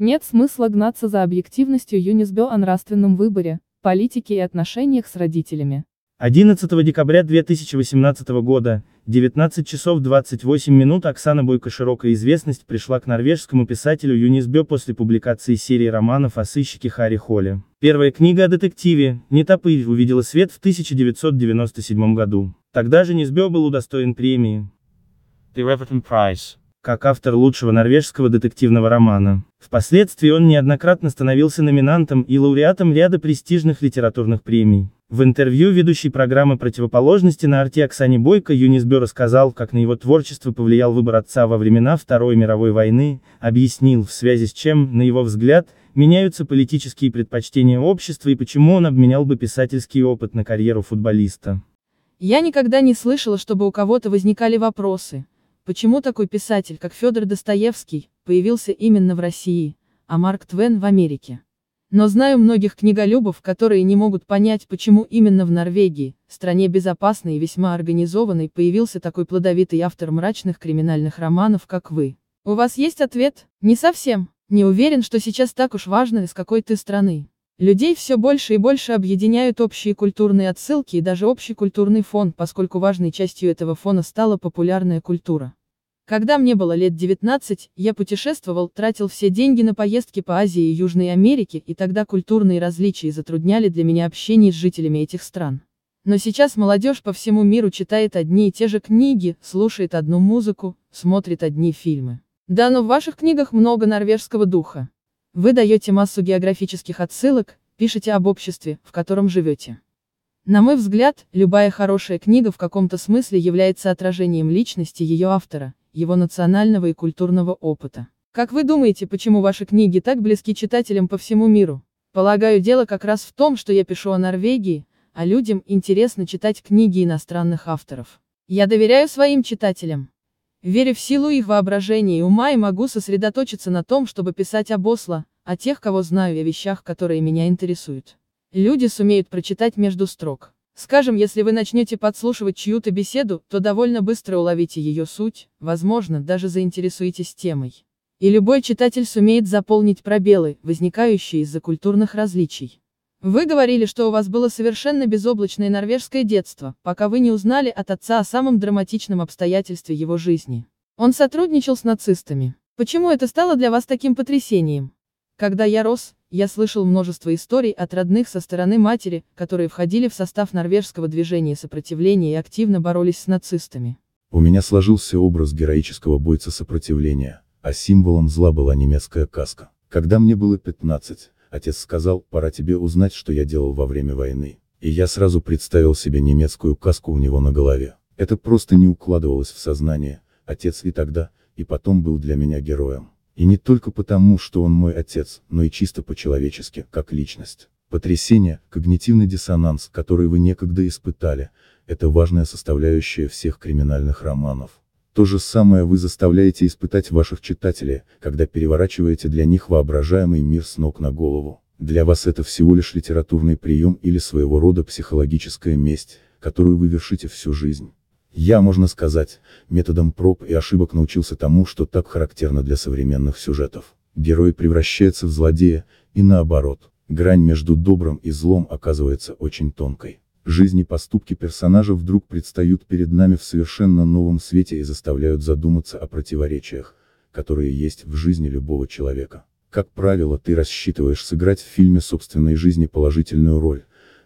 Нет смысла гнаться за объективностью Юнисбё о нравственном выборе, политике и отношениях с родителями. 11 декабря 2018 года, 19 часов 28 минут Оксана Бойко широкая известность пришла к норвежскому писателю Юнисбё после публикации серии романов о сыщике Харри Холле. Первая книга о детективе, «Не топырь», увидела свет в 1997 году. Тогда же Низбё был удостоен премии. The Reverend Prize как автор лучшего норвежского детективного романа. Впоследствии он неоднократно становился номинантом и лауреатом ряда престижных литературных премий. В интервью ведущей программы «Противоположности» на арте Оксане Бойко Юнисбё рассказал, как на его творчество повлиял выбор отца во времена Второй мировой войны, объяснил, в связи с чем, на его взгляд, меняются политические предпочтения общества и почему он обменял бы писательский опыт на карьеру футболиста. Я никогда не слышала, чтобы у кого-то возникали вопросы, Почему такой писатель, как Федор Достоевский, появился именно в России, а Марк Твен в Америке? Но знаю многих книголюбов, которые не могут понять, почему именно в Норвегии, стране безопасной и весьма организованной, появился такой плодовитый автор мрачных криминальных романов, как вы. У вас есть ответ? Не совсем. Не уверен, что сейчас так уж важно, из какой ты страны. Людей все больше и больше объединяют общие культурные отсылки и даже общий культурный фон, поскольку важной частью этого фона стала популярная культура. Когда мне было лет 19, я путешествовал, тратил все деньги на поездки по Азии и Южной Америке, и тогда культурные различия затрудняли для меня общение с жителями этих стран. Но сейчас молодежь по всему миру читает одни и те же книги, слушает одну музыку, смотрит одни фильмы. Да, но в ваших книгах много норвежского духа. Вы даете массу географических отсылок, пишете об обществе, в котором живете. На мой взгляд, любая хорошая книга в каком-то смысле является отражением личности ее автора, его национального и культурного опыта. Как вы думаете, почему ваши книги так близки читателям по всему миру? Полагаю, дело как раз в том, что я пишу о Норвегии, а людям интересно читать книги иностранных авторов. Я доверяю своим читателям. Веря в силу их воображения и ума и могу сосредоточиться на том, чтобы писать об Осло, о тех, кого знаю и о вещах, которые меня интересуют. Люди сумеют прочитать между строк. Скажем, если вы начнете подслушивать чью-то беседу, то довольно быстро уловите ее суть, возможно, даже заинтересуетесь темой. И любой читатель сумеет заполнить пробелы, возникающие из-за культурных различий. Вы говорили, что у вас было совершенно безоблачное норвежское детство, пока вы не узнали от отца о самом драматичном обстоятельстве его жизни. Он сотрудничал с нацистами. Почему это стало для вас таким потрясением? Когда я рос, я слышал множество историй от родных со стороны матери, которые входили в состав норвежского движения сопротивления и активно боролись с нацистами. У меня сложился образ героического бойца сопротивления, а символом зла была немецкая каска. Когда мне было 15, Отец сказал, пора тебе узнать, что я делал во время войны. И я сразу представил себе немецкую каску у него на голове. Это просто не укладывалось в сознание, отец и тогда, и потом был для меня героем. И не только потому, что он мой отец, но и чисто по-человечески, как личность. Потрясение, когнитивный диссонанс, который вы некогда испытали, это важная составляющая всех криминальных романов. То же самое вы заставляете испытать ваших читателей, когда переворачиваете для них воображаемый мир с ног на голову. Для вас это всего лишь литературный прием или своего рода психологическая месть, которую вы вершите всю жизнь. Я, можно сказать, методом проб и ошибок научился тому, что так характерно для современных сюжетов. Герой превращается в злодея, и наоборот, грань между добром и злом оказывается очень тонкой. Жизни поступки персонажа вдруг предстают перед нами в совершенно новом свете и заставляют задуматься о противоречиях, которые есть в жизни любого человека. Как правило, ты рассчитываешь сыграть в фильме собственной жизни положительную роль,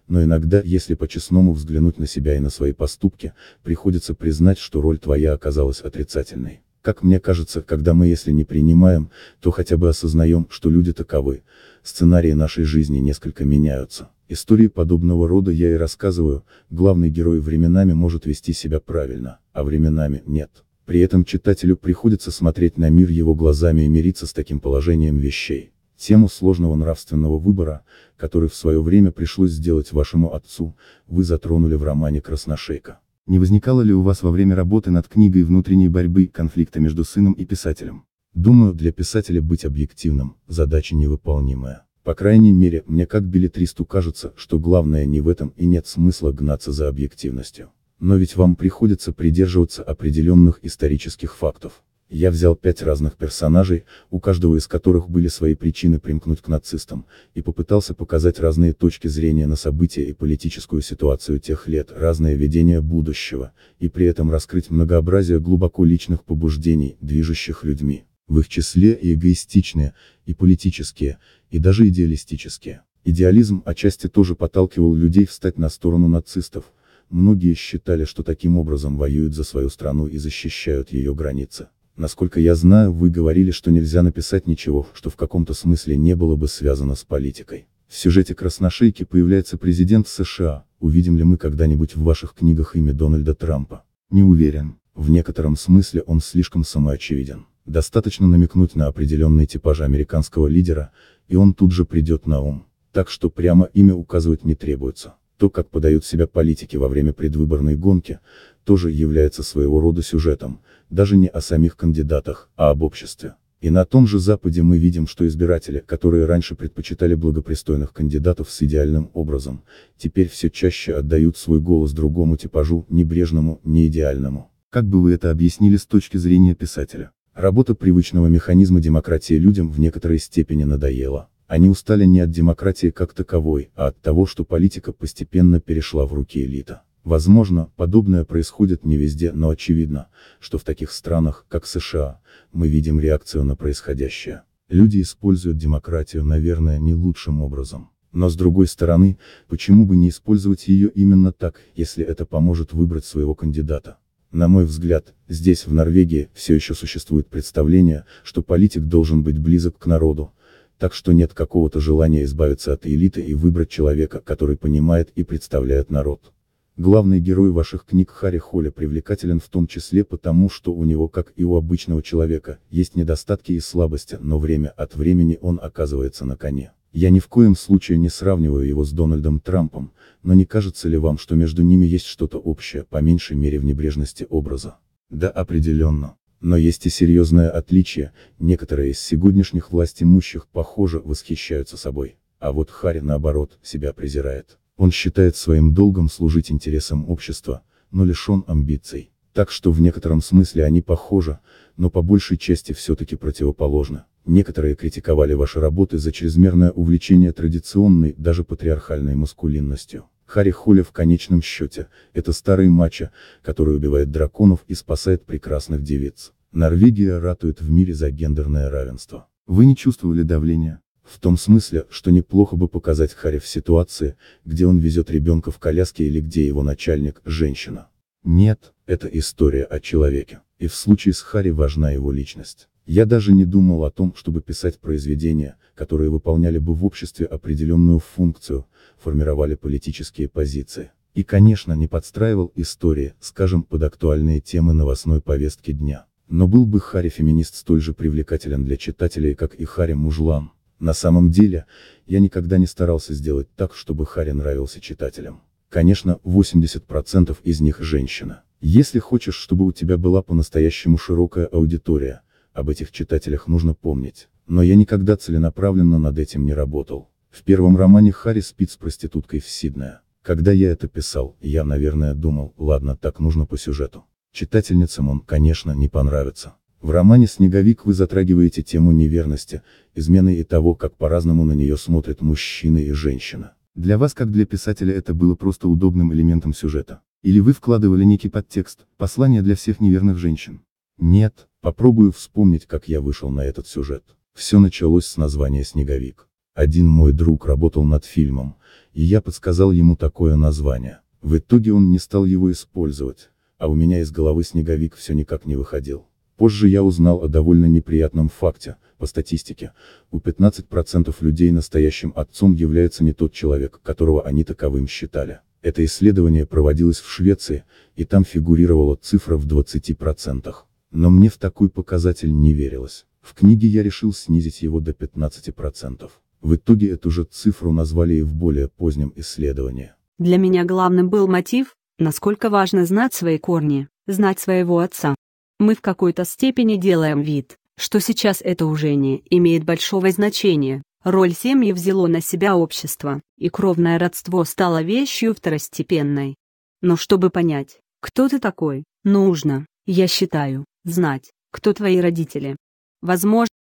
но иногда, если по-честному взглянуть на себя и на свои поступки, приходится признать, что роль твоя оказалась отрицательной. Как мне кажется, когда мы если не принимаем, то хотя бы осознаем, что люди таковы, сценарии нашей жизни несколько меняются. Истории подобного рода я и рассказываю, главный герой временами может вести себя правильно, а временами нет. При этом читателю приходится смотреть на мир его глазами и мириться с таким положением вещей. Тему сложного нравственного выбора, который в свое время пришлось сделать вашему отцу, вы затронули в романе «Красношейка». Не возникало ли у вас во время работы над книгой внутренней борьбы, конфликта между сыном и писателем? Думаю, для писателя быть объективным, задача невыполнимая. По крайней мере, мне как билетристу кажется, что главное не в этом и нет смысла гнаться за объективностью. Но ведь вам приходится придерживаться определенных исторических фактов. Я взял пять разных персонажей, у каждого из которых были свои причины примкнуть к нацистам, и попытался показать разные точки зрения на события и политическую ситуацию тех лет, разное видение будущего, и при этом раскрыть многообразие глубоко личных побуждений, движущих людьми, в их числе и эгоистичные, и политические, и даже идеалистические. Идеализм отчасти тоже подталкивал людей встать на сторону нацистов, многие считали, что таким образом воюют за свою страну и защищают ее границы. Насколько я знаю, вы говорили, что нельзя написать ничего, что в каком-то смысле не было бы связано с политикой. В сюжете «Красношейки» появляется президент США, увидим ли мы когда-нибудь в ваших книгах имя Дональда Трампа? Не уверен. В некотором смысле он слишком самоочевиден. Достаточно намекнуть на определенный типаж американского лидера, и он тут же придет на ум. Так что прямо имя указывать не требуется. То, как подают себя политики во время предвыборной гонки, тоже является своего рода сюжетом, даже не о самих кандидатах, а об обществе. И на том же Западе мы видим, что избиратели, которые раньше предпочитали благопристойных кандидатов с идеальным образом, теперь все чаще отдают свой голос другому типажу, небрежному, неидеальному. Как бы вы это объяснили с точки зрения писателя? Работа привычного механизма демократии людям в некоторой степени надоела. Они устали не от демократии как таковой, а от того, что политика постепенно перешла в руки элита. Возможно, подобное происходит не везде, но очевидно, что в таких странах, как США, мы видим реакцию на происходящее. Люди используют демократию, наверное, не лучшим образом. Но с другой стороны, почему бы не использовать ее именно так, если это поможет выбрать своего кандидата? На мой взгляд, здесь, в Норвегии, все еще существует представление, что политик должен быть близок к народу, так что нет какого-то желания избавиться от элиты и выбрать человека, который понимает и представляет народ. Главный герой ваших книг Харри Холли привлекателен в том числе потому, что у него, как и у обычного человека, есть недостатки и слабости, но время от времени он оказывается на коне. Я ни в коем случае не сравниваю его с Дональдом Трампом, но не кажется ли вам, что между ними есть что-то общее, по меньшей мере в небрежности образа? Да определенно. Но есть и серьезное отличие, некоторые из сегодняшних властимущих, похоже, восхищаются собой. А вот Харри, наоборот, себя презирает. Он считает своим долгом служить интересам общества, но лишен амбиций. Так что в некотором смысле они похожи, но по большей части все-таки противоположны. Некоторые критиковали ваши работы за чрезмерное увлечение традиционной, даже патриархальной маскулинностью. Хари Холя в конечном счете, это старый мачо, который убивает драконов и спасает прекрасных девиц. Норвегия ратует в мире за гендерное равенство. Вы не чувствовали давления? В том смысле, что неплохо бы показать Хари в ситуации, где он везет ребенка в коляске или где его начальник – женщина. Нет, это история о человеке. И в случае с Хари важна его личность. Я даже не думал о том, чтобы писать произведения, которые выполняли бы в обществе определенную функцию, формировали политические позиции. И, конечно, не подстраивал истории, скажем, под актуальные темы новостной повестки дня. Но был бы Хари-феминист столь же привлекателен для читателей, как и Хари-мужлан. На самом деле, я никогда не старался сделать так, чтобы Хари нравился читателям. Конечно, 80% из них женщина. Если хочешь, чтобы у тебя была по-настоящему широкая аудитория, об этих читателях нужно помнить, но я никогда целенаправленно над этим не работал. В первом романе Харри спит с проституткой в Сиднее. Когда я это писал, я, наверное, думал, ладно, так нужно по сюжету. Читательницам он, конечно, не понравится. В романе «Снеговик» вы затрагиваете тему неверности, измены и того, как по-разному на нее смотрят мужчины и женщина. Для вас, как для писателя, это было просто удобным элементом сюжета. Или вы вкладывали некий подтекст, послание для всех неверных женщин. Нет, попробую вспомнить, как я вышел на этот сюжет. Все началось с названия «Снеговик». Один мой друг работал над фильмом, и я подсказал ему такое название. В итоге он не стал его использовать, а у меня из головы «Снеговик» все никак не выходил. Позже я узнал о довольно неприятном факте, по статистике, у 15% людей настоящим отцом является не тот человек, которого они таковым считали. Это исследование проводилось в Швеции, и там фигурировала цифра в 20%. Но мне в такой показатель не верилось. В книге я решил снизить его до 15%. В итоге эту же цифру назвали и в более позднем исследовании. Для меня главным был мотив, насколько важно знать свои корни, знать своего отца. Мы в какой-то степени делаем вид, что сейчас это уже не имеет большого значения. Роль семьи взяло на себя общество, и кровное родство стало вещью второстепенной. Но чтобы понять, кто ты такой, нужно, я считаю, знать, кто твои родители. Возможно,